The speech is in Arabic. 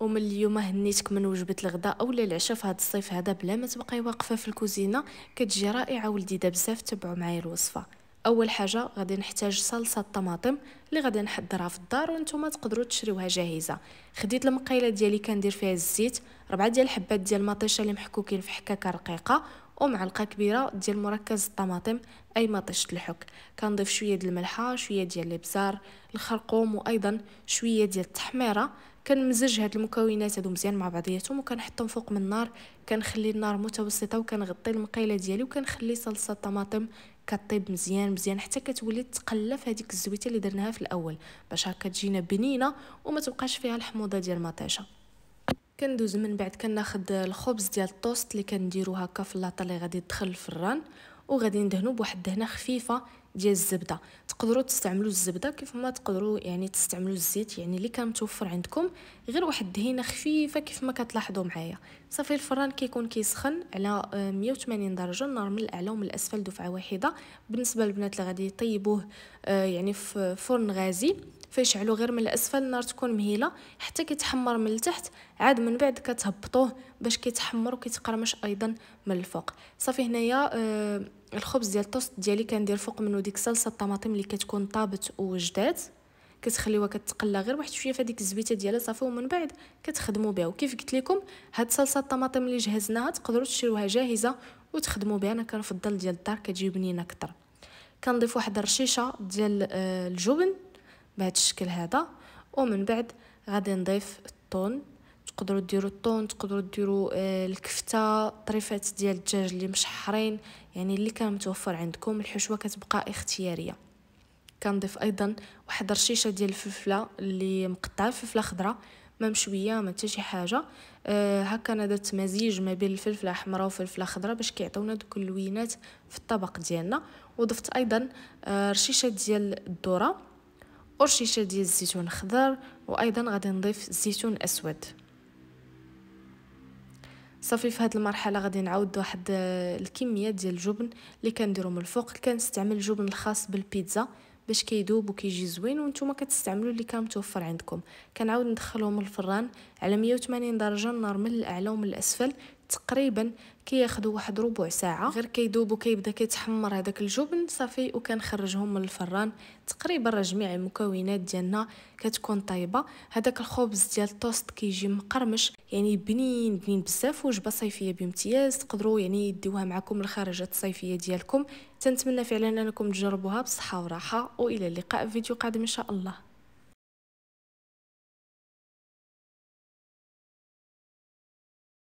ومن اليوم هنيتك من وجبه الغداء اولا العشاء في هذا الصيف هذا بلا ما تبقاي واقفه في الكوزينه كتجي رائعه ولذيذه بزاف تبعوا معايا الوصفه اول حاجه غادي نحتاج صلصه الطماطم اللي غادي نحضرها في الدار وانتم تقدروا تشريوها جاهزه خديت المقيله ديالي كندير فيها الزيت ربعة ديال الحبات ديال المطيشه اللي محكوكين في حكاكه رقيقه ومعلقه كبيره ديال مركز الطماطم اي مطيشه الحك كنضيف شويه ديال الملحه شويه ديال الابزار الخرقوم وايضا شويه ديال التحميره كنمزج هاد المكونات هادو مزيان مع بعضياتهم وكنحطهم فوق من النار كنخلي النار متوسطه وكنغطي المقيله ديالي وكنخلي صلصه الطماطم كطيب مزيان مزيان حتى كتولي تقلف هذيك الزويته اللي درناها في الاول باش هكا تجينا بنينه وما تبقاش فيها الحموضه ديال المطيشه كندوز من بعد كناخد الخبز ديال الطوست اللي كنديرو هكا في اللاطه اللي غادي تدخل الفران وغادي ندهنو بواحد الدهنه خفيفه ديال الزبده تقدروا تستعملوا الزبده كيف ما تقدروا يعني تستعملوا الزيت يعني اللي كان متوفر عندكم غير واحد الدهينه خفيفه كيف ما كتلاحظوا معايا صافي الفران كيكون كيسخن على 180 درجه النار من الاعلى ومن الاسفل دفعه واحده بالنسبه للبنات اللي غادي يطيبوه آه، يعني في فرن غازي فيشعلو غير من الاسفل النار تكون مهيله حتى كيتحمر من التحت عاد من بعد كتهبطوه باش كيتحمر وكيتقرمش ايضا من الفوق صافي هنايا آه الخبز ديال الطوست ديالي كندير فوق منه ديك صلصه الطماطم اللي كتكون طابت وجدات كتخليوها كتقلى غير واحد شويه في هذيك ديالها صافي ومن بعد كتخدموا بها وكيف قلت لكم هاد صلصه الطماطم اللي جهزناها تقدروا تشروها جاهزه وتخدموا بها انا كنفضل ديال الدار كتجي بنينه اكثر كنضيف واحد الرشيشه ديال آه، الجبن بهذا الشكل هذا ومن بعد غادي نضيف الطون تقدروا ديروا الطون تقدروا ديروا آه، الكفته طريفات ديال الدجاج اللي مشحرين يعني اللي كان متوفر عندكم الحشوه كتبقى اختياريه كنضيف ايضا واحد رشيشه ديال الفلفله اللي مقطعه فلفله خضراء ما مشويه ما حتى شي حاجه أه هكا انا درت مزيج ما بين الفلفله الحمراء والفلفله الخضراء باش كيعطيونا دوك اللوينات في الطبق ديالنا وضفت ايضا أه رشيشه ديال الذره أرشيشة ديال الزيتون الخضر وأيضا غادي نضيف الزيتون الأسود صافي في هذه المرحله غادي نعاود واحد آه، الكميه ديال الجبن اللي كنديرو من الفوق كنستعمل الجبن الخاص بالبيتزا باش كيدوب وكيجي زوين وانتم كتستعملوا اللي كان متوفر عندكم كنعاود ندخلهم الفران على 180 درجه النار من الاعلى ومن الاسفل تقريبا كياخذوا واحد ربع ساعه غير كيذوب وكيبدا كيتحمر هذاك الجبن صافي وكنخرجهم من الفران تقريبا راه جميع المكونات ديالنا كتكون طايبه هذاك الخبز ديال التوست كيجي مقرمش يعني بنين بنين بزاف وجبه صيفيه بامتياز تقدروا يعني ديوها معكم الخرجات الصيفيه ديالكم تنتمنى فعلا انكم تجربوها بصحه وراحه والى اللقاء في فيديو قادم ان شاء الله